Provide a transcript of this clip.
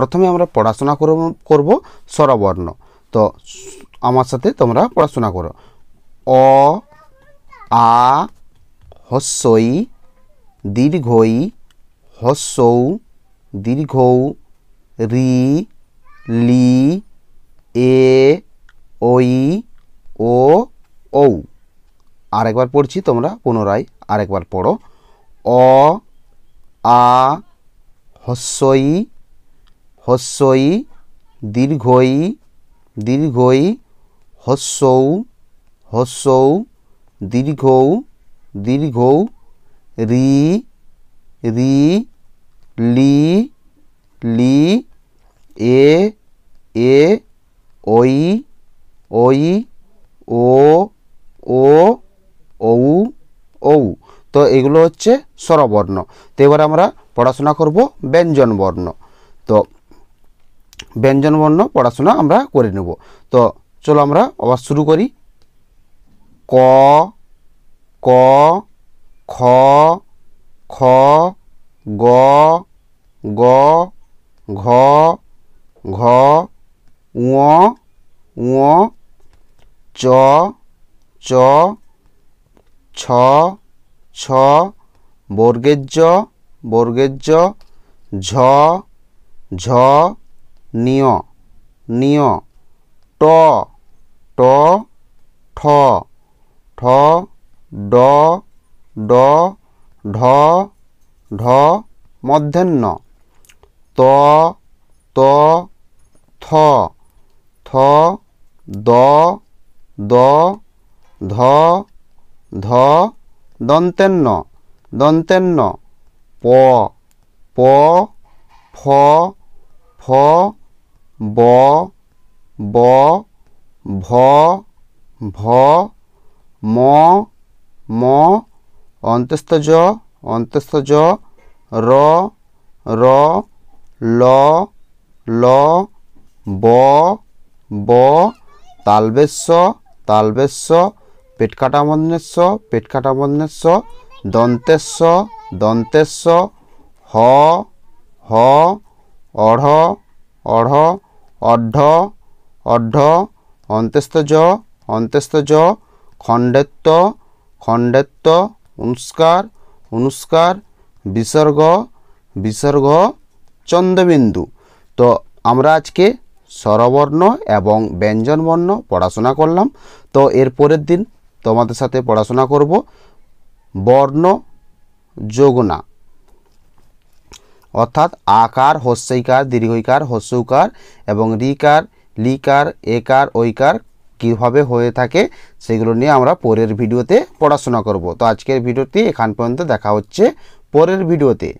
প্রথমে আমরা পড়াশোনা করব স্বরবর্ণ তো আমার সাথে তোমরা পড়াশোনা করো অ আ হস্যই দীর্ঘই হস্যৌ দীর্ঘৌ রি লি এ ওই ও ঔ আরেকবার পড়ছি তোমরা পুনরায় আরেকবার পড়ো অ আ হস্যই হস্যই দীর্ঘই দীর্ঘই হস্যৌ হস্যৌ দীর্ঘৌ দীর্ঘৌ রি রি লি লি এ এ ওই ওই ও ও ঔ ঔ তো এগুলো হচ্ছে স্বরবর্ণ তো এবার আমরা পড়াশোনা করব ব্যঞ্জনবর্ণ তো ব্যঞ্জনবর্ণ পড়াশোনা আমরা করে নেব তো চলো আমরা আবার শুরু করি ক ক খ খ গ গ ঘ ঘ উ উ চ চ ছ ছ বর্গের জ ঝ ঝ নিয় নিয় ট ট ঠ ঠ ড ড ঢ ঢ মধ্যাহ্ন ত ত থ থ দ দ ধ ধ দন্তেন্ন দন্তেন্ন প প ফ ফ ব ব ভ ভ ম ম অন্তস্থ জ অন্তস্থ জ র র ল ল ব ব তালবেশ্য তালবেশ্য পেটকাটামন্যস্য পেটকাটামন্যস্য দন্তেশ্য দন্তেশ্য হ হ অঢ় অঢ় অর্ধ অর্ধ অন্ত্যস্ত জ অন্ত্যস্ত জ খণ্ডেত্ব খণ্ডেত্ব অনুষ্কার অনুষ্কার বিসর্গ বিসর্গ চন্দ্রবিন্দু তো আমরা আজকে স্বরবর্ণ এবং ব্যঞ্জনবর্ণ পড়াশোনা করলাম তো এর পরের দিন তোমাদের সাথে পড়াশোনা করব বর্ণ যোগনা অর্থাৎ আকার হস্যইকার দীর্ঘইকার হস্যকার এবং রিকার লিকার একার ঐকার কীভাবে হয়ে থাকে সেগুলো নিয়ে আমরা পরের ভিডিওতে পড়াশোনা করব তো আজকের ভিডিওটি এখান পর্যন্ত দেখা হচ্ছে পরের ভিডিওতে